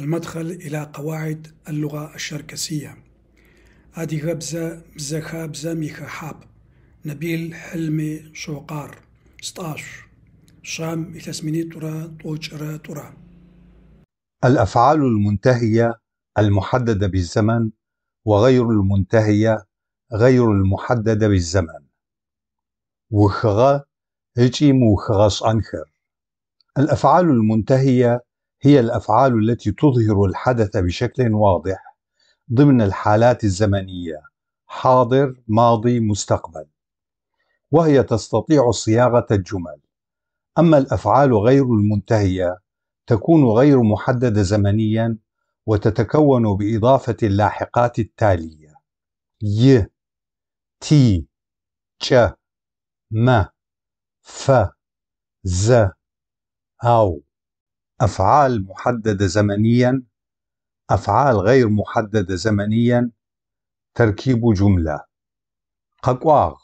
المدخل إلى قواعد اللغة الشركسية أدي غبزة مزخابزة ميخحاب نبيل حلمي شوقار ستاش شام إثاسميني ترى طوجرة ترى الأفعال المنتهية المحددة بالزمن وغير المنتهية غير المحددة بالزمن وخغا هجي موخغاش أنخر الأفعال المنتهية هي الافعال التي تظهر الحدث بشكل واضح ضمن الحالات الزمنيه حاضر ماضي مستقبل وهي تستطيع صياغه الجمل اما الافعال غير المنتهيه تكون غير محدده زمنيا وتتكون باضافه اللاحقات التاليه ي تي تش م ف ز او أفعال محددة زمنيا أفعال غير محددة زمنيا تركيب جملة ققواغ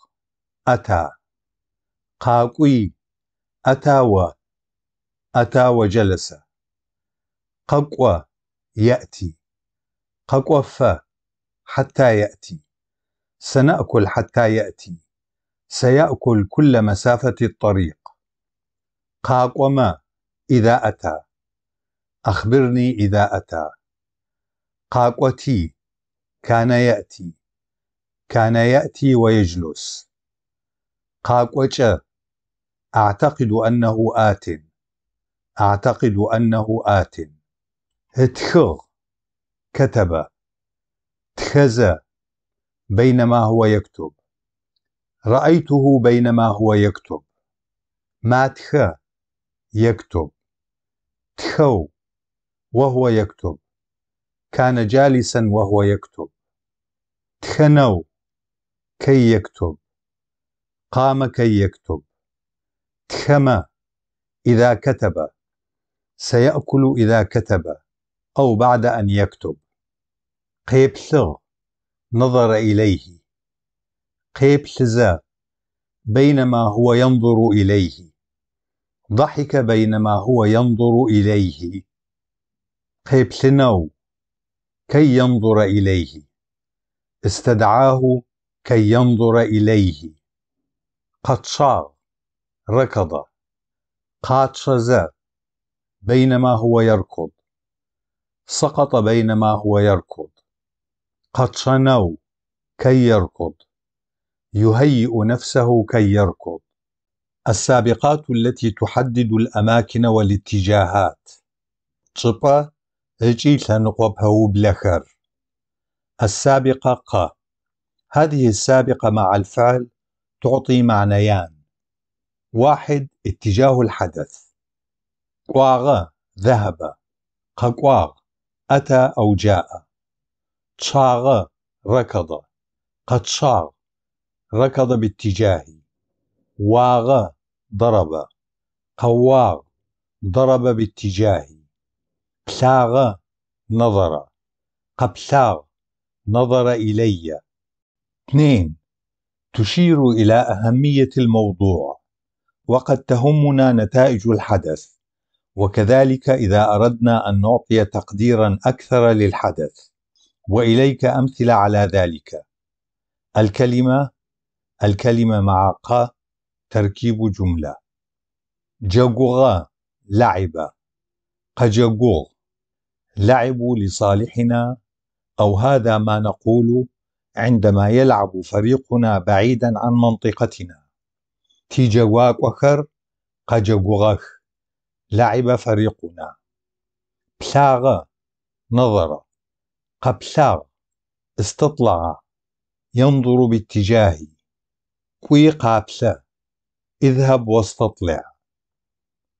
أتى قاقوي أتى و أتى وجلس ققوى يأتي ققوى ف حتى يأتي سنأكل حتى يأتي سيأكل كل مسافة الطريق قاقوما إذا أتى أخبرني إذا أتى قاقوتي كان يأتي كان يأتي ويجلس قاقوتش أعتقد أنه آت أعتقد أنه آت اتخغ كتب تخز بينما هو يكتب رأيته بينما هو يكتب ماتخ يكتب تخو وهو يكتب كان جالسا وهو يكتب تخنوا كي يكتب قام كي يكتب تخمى إذا كتب سيأكل إذا كتب أو بعد أن يكتب قيبلغ نظر إليه قيبلزا بينما هو ينظر إليه ضحك بينما هو ينظر إليه قبلنه كي ينظر إليه استدعاه كي ينظر إليه قد شاغ ركض شزا بينما هو يركض سقط بينما هو يركض شنو كي يركض يهيئ نفسه كي يركض السابقات التي تحدد الأماكن والاتجاهات تشبه ذكي لنقوى بهوبلخر السابقة ق هذه السابقة مع الفعل تعطي معنيان واحد اتجاه الحدث قواغ ذهب قواغ أتى أو جاء تشاغ ركض قد شاغ ركض باتجاهي واغ ضرب قواغ ضرب باتجاهي قبساغ نظر قبساغ نظر إلي اثنين تشير إلى أهمية الموضوع وقد تهمنا نتائج الحدث وكذلك إذا أردنا أن نعطي تقديرا أكثر للحدث وإليك أمثلة على ذلك الكلمة الكلمة مع ق تركيب جملة جوغا لعب قجوغ لعبوا لصالحنا او هذا ما نقول عندما يلعب فريقنا بعيدا عن منطقتنا جواك واكوخر قجوغخ لعب فريقنا بلاغ نظر قبلاغ استطلع ينظر باتجاهي كوي قابسة اذهب واستطلع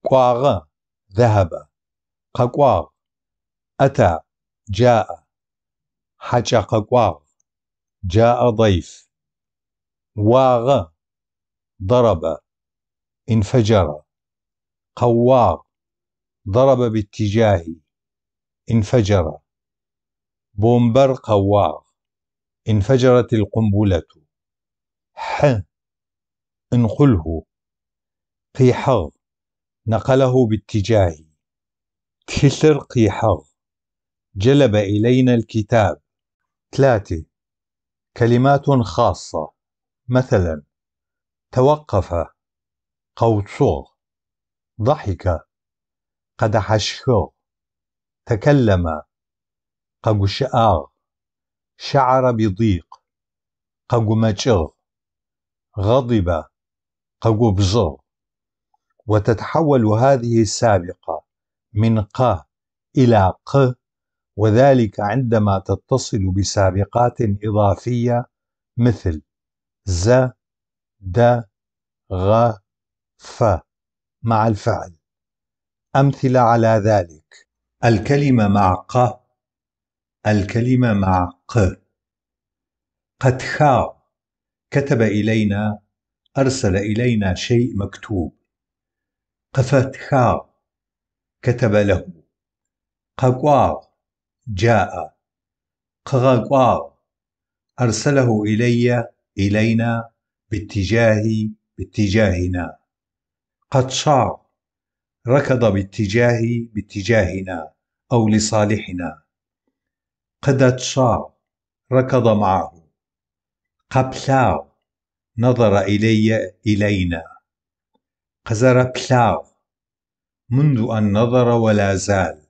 كواغ ذهب قكواغ أتى جاء حجققواغ جاء ضيف واغ ضرب انفجر قواغ ضرب باتجاه انفجر بومبر قواغ انفجرت القنبلة ح انقله قيحغ نقله باتجاه كسر قيحغ جلب إلينا الكتاب ثلاثة كلمات خاصة مثلا توقف قوتشوغ ضحك قدحشخوغ تكلم قجشآغ شعر بضيق قجمشغ غضب قجبزغ وتتحول هذه السابقة من ق إلى ق وذلك عندما تتصل بسابقات إضافية مثل ز د غ ف مع الفعل أمثلة على ذلك الكلمة مع ق الكلمة مع ق قد خا كتب إلينا أرسل إلينا شيء مكتوب قفت خا كتب له قواغ جاء قغاقواو أرسله إلي إلينا باتجاهي باتجاهنا قد شاع ركض باتجاهي باتجاهنا أو لصالحنا شاع ركض معه قبلا نظر إلي إلينا قزر بلاغ منذ أن نظر ولا زال